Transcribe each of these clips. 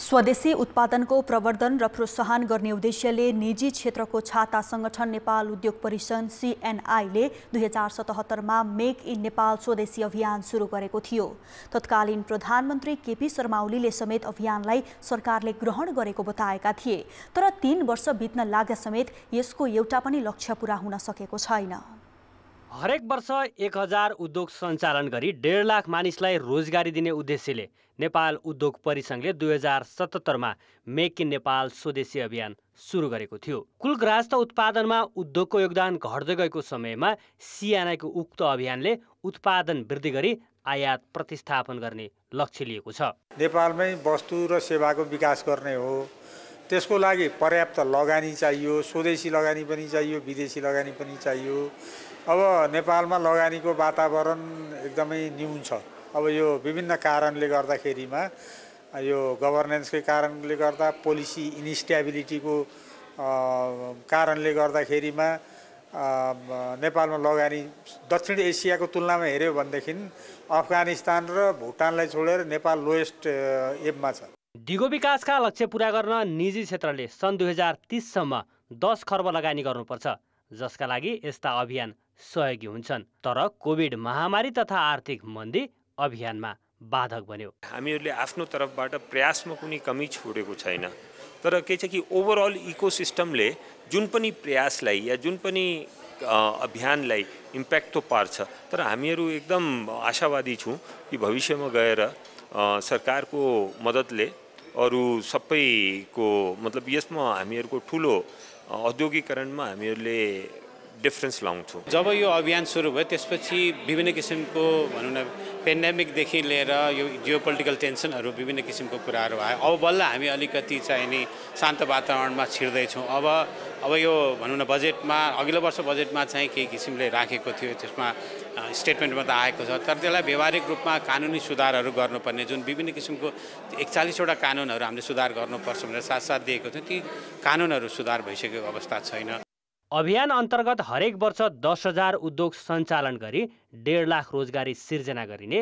स्वदेशी उत्पादनको प्रवर्धन र प्रोत्साहन गर्ने उद्देश्यले निजी क्षेत्रको छाता सङ्गठन नेपाल उद्योग परिसंघ सिएनआईले दुई हजार सतहत्तरमा मेक इन नेपाल स्वदेशी अभियान सुरु गरेको थियो तत्कालीन प्रधानमन्त्री केपी शर्मा ओलीले समेत अभियानलाई सरकारले ग्रहण गरेको बताएका थिए तर तीन वर्ष बित्न लाग्दा समेत यसको एउटा पनि लक्ष्य पूरा हुन सकेको छैन हरेक वर्ष एक हजार उद्योग सञ्चालन गरी डेढ लाख मानिसलाई रोजगारी दिने उद्देश्यले नेपाल उद्योग परिसङ्घले दुई हजार सतहत्तरमा मेक इन नेपाल स्वदेशी अभियान सुरु गरेको थियो कुल ग्राहस्थ उत्पादनमा उद्योगको योगदान घट्दै गएको समयमा सिआनआईको उक्त अभियानले उत्पादन वृद्धि गरी आयात प्रतिस्थापन गर्ने लक्ष्य लिएको छ नेपालमै वस्तु र सेवाको विकास गर्ने हो त्यसको लागि पर्याप्त लगानी चाहियो स्वदेशी लगानी पनि चाहियो विदेशी लगानी पनि चाहियो अब नेपालमा लगानीको वातावरण एकदमै न्यून छ अब यो विभिन्न कारणले गर्दाखेरिमा यो गभर्नेन्सकै कारणले गर्दा पोलिसी इन्स्टेबिलिटीको कारणले गर्दाखेरिमा नेपालमा लगानी दक्षिण एसियाको तुलनामा हेऱ्यो भनेदेखि अफगानिस्तान र भुटानलाई छोडेर नेपाल लोएस्ट एपमा छ दिगो विकासका लक्ष्य पुरा गर्न निजी क्षेत्रले सन् दुई हजार तिससम्म दस खर्ब लगानी गर्नुपर्छ जसका लागि यस्ता अभियान सहयोगी हुन्छन् तर कोभिड महामारी तथा आर्थिक मन्दी अभियानमा बाधक बन्यो हामीहरूले आफ्नो तर्फबाट प्रयासमा कुनै कमी छोडेको छैन तर के छ कि ओभरअल इको सिस्टमले जुन पनि प्रयासलाई या जुन पनि अभियानलाई इम्प्याक्ट त पार्छ तर हामीहरू एकदम आशावादी छौँ कि भविष्यमा गएर सरकारको मद्दतले अरू सबैको मतलब यसमा हामीहरूको ठुलो औद्योगिकरण में हमीर डिफ्रेन्स लाउँछु जब यो अभियान सुरु भयो त्यसपछि विभिन्न किसिमको भनौँ न पेन्डेमिकदेखि लिएर यो जियो पोलिटिकल टेन्सनहरू विभिन्न किसिमको कुराहरू आयो अब बल्ल हामी अलिकति चाहिँ नि शान्त वातावरणमा छिर्दैछौँ अब अब यो भनौँ न बजेटमा अघिल्लो वर्ष बजेटमा चाहिँ केही किसिमले राखेको थियो त्यसमा स्टेटमेन्टमा त आएको छ तर त्यसलाई व्यवहारिक रूपमा कानुनी सुधारहरू गर्नुपर्ने जुन विभिन्न किसिमको एकचालिसवटा कानुनहरू हामीले सुधार गर्नुपर्छ भनेर साथसाथ दिएको थियो ती कानुनहरू सुधार भइसकेको अवस्था छैन अभियान अन्तर्गत हरेक वर्ष दस हजार उद्योग सञ्चालन गरी डेढ लाख रोजगारी सिर्जना गरिने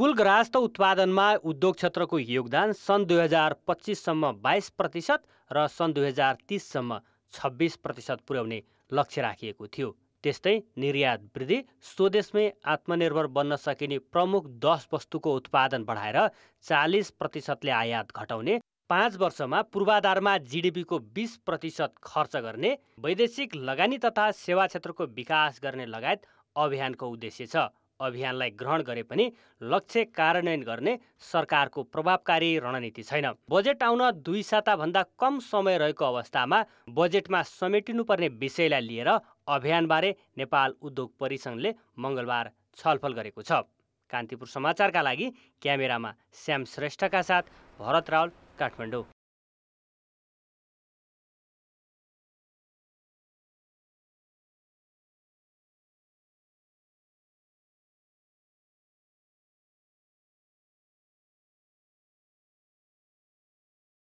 कुल ग्राहस्थ उत्पादनमा उद्योग क्षेत्रको योगदान सन् दुई हजार पच्चिससम्म बाइस प्रतिशत र सन् दुई हजार तिससम्म छब्बिस प्रतिशत पुर्याउने लक्ष्य राखिएको थियो त्यस्तै निर्यात वृद्धि स्वदेशमै आत्मनिर्भर बन्न सकिने प्रमुख दस वस्तुको उत्पादन बढाएर चालिस प्रतिशतले आयात घटाउने पाँच वर्षमा पूर्वाधारमा जिडिपीको बिस प्रतिशत खर्च गर्ने वैदेशिक लगानी तथा सेवा क्षेत्रको विकास गर्ने लगायत अभियानको उद्देश्य छ अभियानलाई ग्रहण गरे पनि लक्ष्य कार्यान्वयन गर्ने सरकारको प्रभावकारी रणनीति छैन बजेट आउन दुई साताभन्दा कम समय रहेको अवस्थामा बजेटमा समेटिनुपर्ने विषयलाई लिएर अभियानबारे नेपाल उद्योग परिसङ्घले मङ्गलबार छलफल गरेको छ कान्तिपुर समाचारका लागि क्यामेरामा श्याम श्रेष्ठका साथ भरत रावल काठमांडू